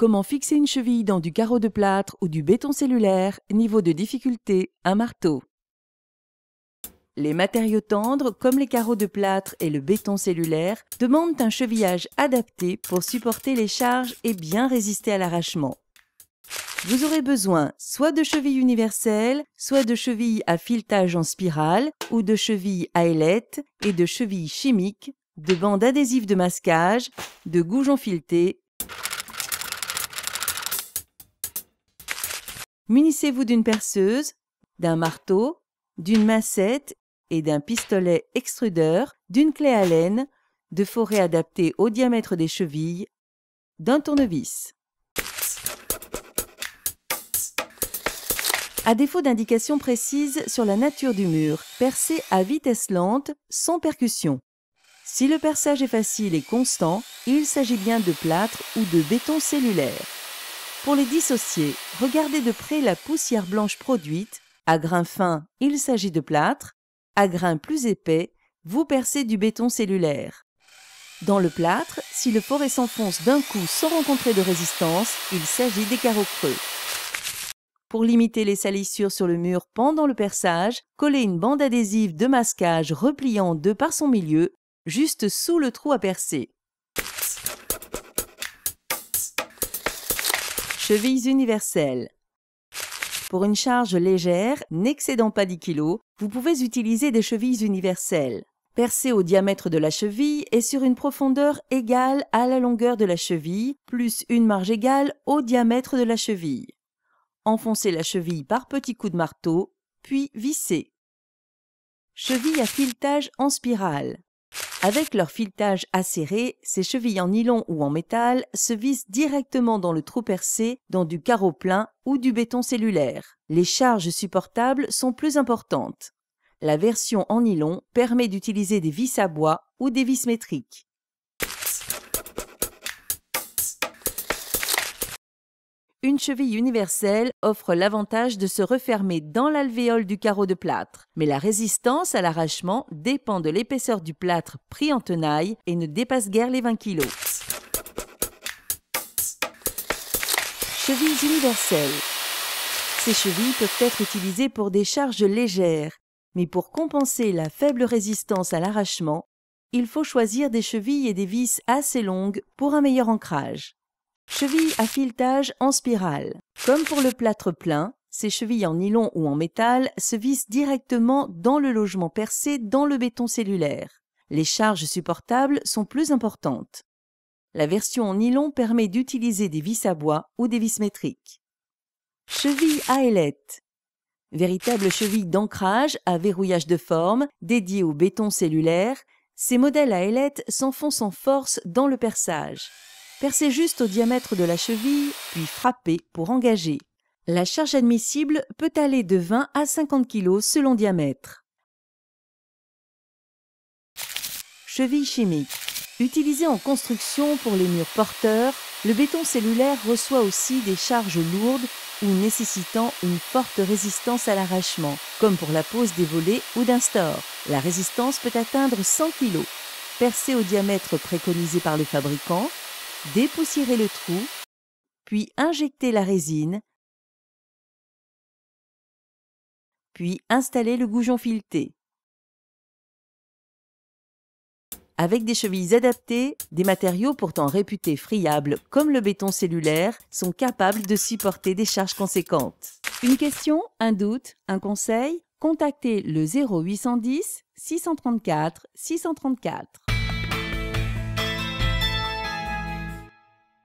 Comment fixer une cheville dans du carreau de plâtre ou du béton cellulaire Niveau de difficulté, un marteau. Les matériaux tendres, comme les carreaux de plâtre et le béton cellulaire, demandent un chevillage adapté pour supporter les charges et bien résister à l'arrachement. Vous aurez besoin soit de chevilles universelles, soit de chevilles à filetage en spirale ou de chevilles à ailettes et de chevilles chimiques, de bandes adhésives de masquage, de goujons filetés Munissez-vous d'une perceuse, d'un marteau, d'une massette et d'un pistolet extrudeur, d'une clé à laine, de forêts adaptées au diamètre des chevilles, d'un tournevis. À défaut d'indications précises sur la nature du mur, percez à vitesse lente, sans percussion. Si le perçage est facile et constant, il s'agit bien de plâtre ou de béton cellulaire. Pour les dissocier, regardez de près la poussière blanche produite. À grains fins, il s'agit de plâtre. À grains plus épais, vous percez du béton cellulaire. Dans le plâtre, si le forêt s'enfonce d'un coup sans rencontrer de résistance, il s'agit des carreaux creux. Pour limiter les salissures sur le mur pendant le perçage, collez une bande adhésive de masquage repliant de deux par son milieu, juste sous le trou à percer. chevilles universelles. Pour une charge légère, n'excédant pas 10 kg, vous pouvez utiliser des chevilles universelles. Percez au diamètre de la cheville et sur une profondeur égale à la longueur de la cheville, plus une marge égale au diamètre de la cheville. Enfoncez la cheville par petits coups de marteau, puis vissez. Cheville à filetage en spirale. Avec leur filetage acéré, ces chevilles en nylon ou en métal se vissent directement dans le trou percé, dans du carreau plein ou du béton cellulaire. Les charges supportables sont plus importantes. La version en nylon permet d'utiliser des vis à bois ou des vis métriques. Une cheville universelle offre l'avantage de se refermer dans l'alvéole du carreau de plâtre, mais la résistance à l'arrachement dépend de l'épaisseur du plâtre pris en tenaille et ne dépasse guère les 20 kg. Chevilles universelles. Ces chevilles peuvent être utilisées pour des charges légères, mais pour compenser la faible résistance à l'arrachement, il faut choisir des chevilles et des vis assez longues pour un meilleur ancrage. Chevilles à filetage en spirale. Comme pour le plâtre plein, ces chevilles en nylon ou en métal se vissent directement dans le logement percé dans le béton cellulaire. Les charges supportables sont plus importantes. La version en nylon permet d'utiliser des vis à bois ou des vis métriques. Chevilles à ailettes. Véritable cheville d'ancrage à verrouillage de forme dédiée au béton cellulaire, ces modèles à ailettes s'enfoncent en force dans le perçage. Percez juste au diamètre de la cheville, puis frappez pour engager. La charge admissible peut aller de 20 à 50 kg selon diamètre. Cheville chimique. Utilisée en construction pour les murs porteurs, le béton cellulaire reçoit aussi des charges lourdes ou nécessitant une forte résistance à l'arrachement, comme pour la pose des volets ou d'un store. La résistance peut atteindre 100 kg. Percez au diamètre préconisé par le fabricant, dépoussiérer le trou, puis injecter la résine, puis installer le goujon fileté. Avec des chevilles adaptées, des matériaux pourtant réputés friables comme le béton cellulaire sont capables de supporter des charges conséquentes. Une question, un doute, un conseil Contactez le 0810 634 634.